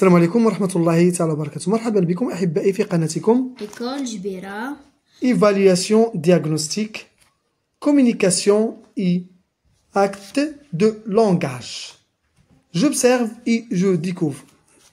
Assalamu alaikum, wa rahmatullahi wa barakatuh. Bonjour à vous. J'aime bien chaîne. École primaire. Évaluation diagnostique. Communication et acte de langage. J'observe et je découvre.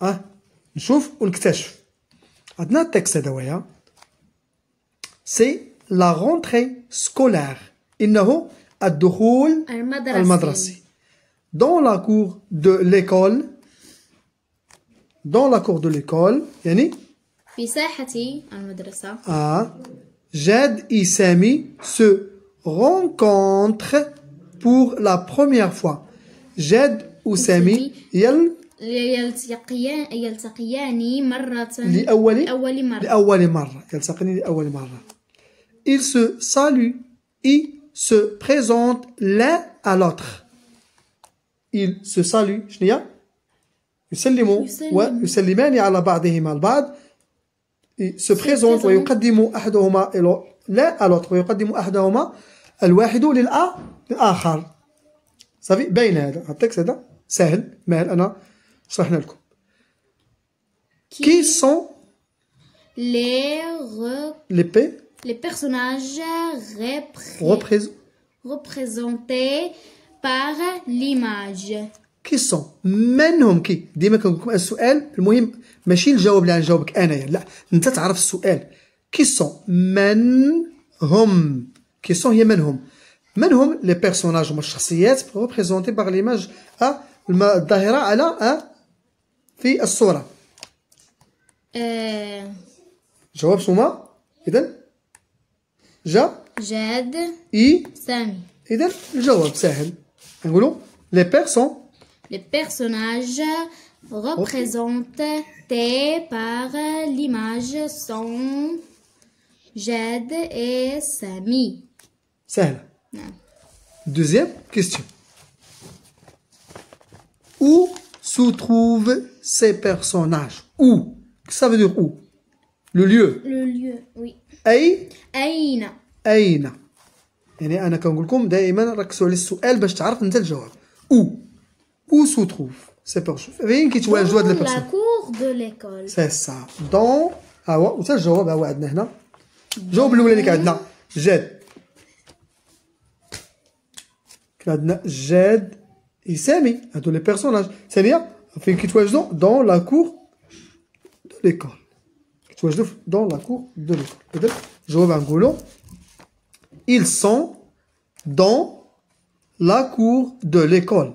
Ah, hein? je vous le cache. Adnane texte d'aujourd'hui. C'est la rentrée scolaire. Il nous a dehors. Al madrasa. Dans la cour de l'école dans la cour de l'école يعني Jed et Sami se rencontrent pour la première fois Jed ou Sami Ils se saluent et se présentent l'un à l'autre. Ils se saluent. pas. يسلموا se présentent ويقدم Qui sont les les personnages représentés par l'image كي سون من هم كي ديما كنقول لكم السؤال المهم ماشي الجواب اللي غنجاوبك انايا لا انت تعرف السؤال كي سون من هم كي سون هي من هم من هم لي بيرسوناج هما الشخصيات ريبريزونتي باغ ليماج ا الظاهره على ا في الصوره جواب سوما اذا جا جاد اي سامي اذا الجواب سهل نقولوا لي بيرسون Les personnages représentés par l'image sont Jed et Sami. Sahla. Deuxième question. Où se trouvent ces personnages Où Ça veut dire où Le lieu. Le lieu, oui. أي Aïna. أين يعني أنا كنقول لكم دائما ركزوا على السؤال باش تعرف أنت الجواب Où où se trouve ces personnages? chauffe Vous voyez qui est le de la personne Dans la cour de l'école. C'est ça. Dans. Ah ouais, où ça je vois Bah ouais, Adnan. J'ai oublié les cadres. Non, Jed. Jed et Sami, tous les personnages. C'est bien On fait qui est dans Dans la cour de l'école. Dans la cour de l'école. Je vois un goulot. Ils sont dans la cour de l'école.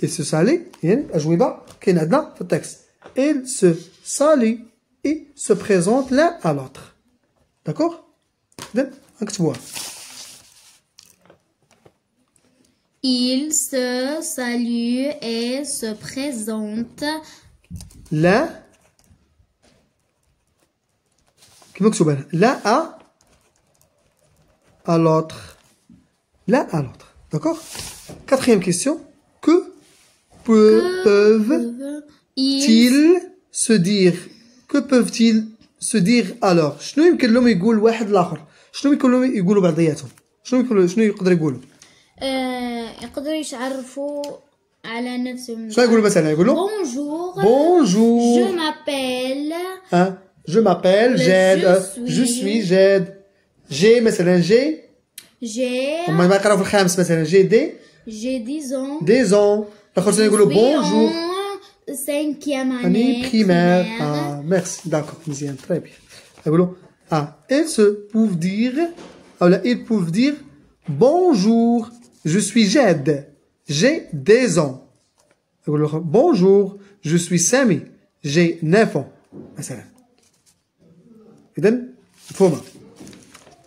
il se texte. il se et se présente l'un à l'autre. D'accord Il se salue et se présentent l'un l'un à l'autre. L'un à l'autre. D'accord Quatrième question peuvent-ils se dire Que peuvent-ils se dire alors شنو يمكن لهم يقول واحد لاخر شنو يمكن لهم يقولوا بعضياتهم شنو شنو يقولوا مثلا J'ai.. مثلا ans. D'accord, c'est bonjour. 5 année. Année primaire. Ah, merci. D'accord, très bien. Ah, elles ah, peuvent dire, ah, ils peuvent dire, bonjour, je suis Jade, j'ai 10 ans. Bonjour, je suis Sammy, j'ai 9 ans.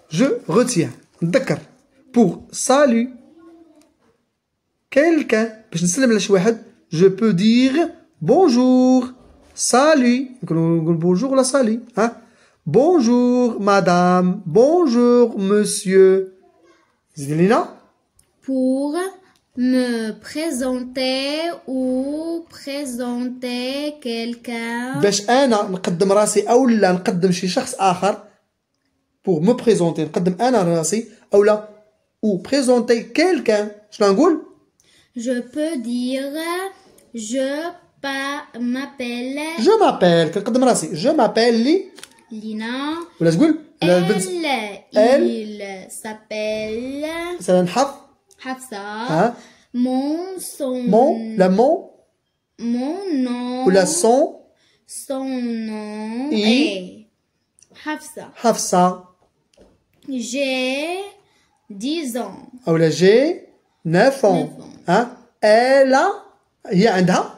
Je retiens, d'accord, pour salut, quelqu'un. je peux dire bonjour, salut. bonjour la salut. Hein. Bonjour madame, bonjour monsieur. C'est Pour me présenter ou présenter quelqu'un. Pour me présenter ou présenter quelqu'un. Je peux dire je m'appelle. Je m'appelle. Je m'appelle Li. Lina. la تقول elle il s'appelle un haf. Hafsa. Hein? mon son mon la mon mon nom la son son nom est Hafsa. Hafsa. j'ai 10 ans ah, la j'ai 9 ans. Hein? Elle a, il y a un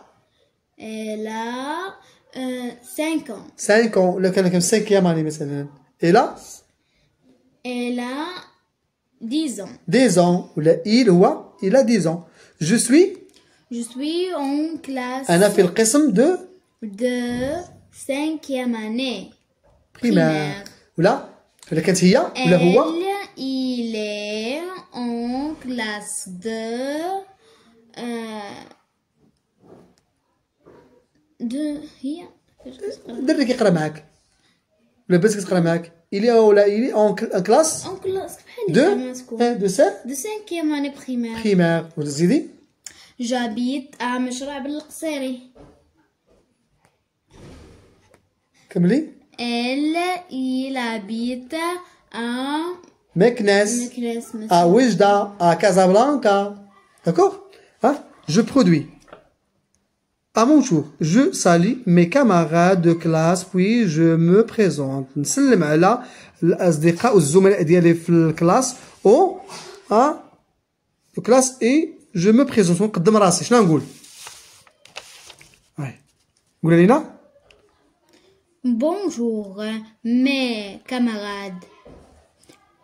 Elle a 5 ans. 5 ans. لو كان كم cinquième année مثلا. Elle a Elle a 10 ans. 10 ans. Ou il ou il a 10 ans. Je suis Je suis en classe. أنا في القسم de de 5e année. Primaire. Ou là, كانت هي ولا هو؟ Elle, il est en classe de, de هي الدري كيقرا معاك لاباس كتقرا معاك il est il est en classe en classe hein, de de 5 de 5e année primaire primaire وزيدي جابيت مشروع بالقصيري كملي elle il habite à Meknes à Oujda, à Casablanca. D'accord hein? Je produis. À mon tour, je salue mes camarades de classe, puis je me présente. N'salim à l'asdika ou de la classe, ou, hein, de classe, et je me présente. je Ouais. Bonjour, mes camarades.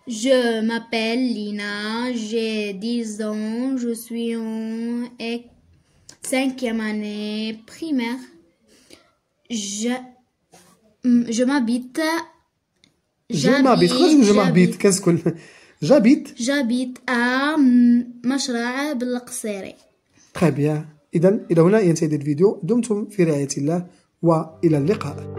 Je m'appelle Lina, j'ai 10 ans, je suis en e-, cinquième année primaire. Je, je m'habite. Je m'habite, je m'habite, qu'est-ce que. J'habite. J'habite à مشرع بالقصيري. Très bien. إذا إلى هنا ينتهي الفيديو دمتم في رعاية الله وإلى اللقاء.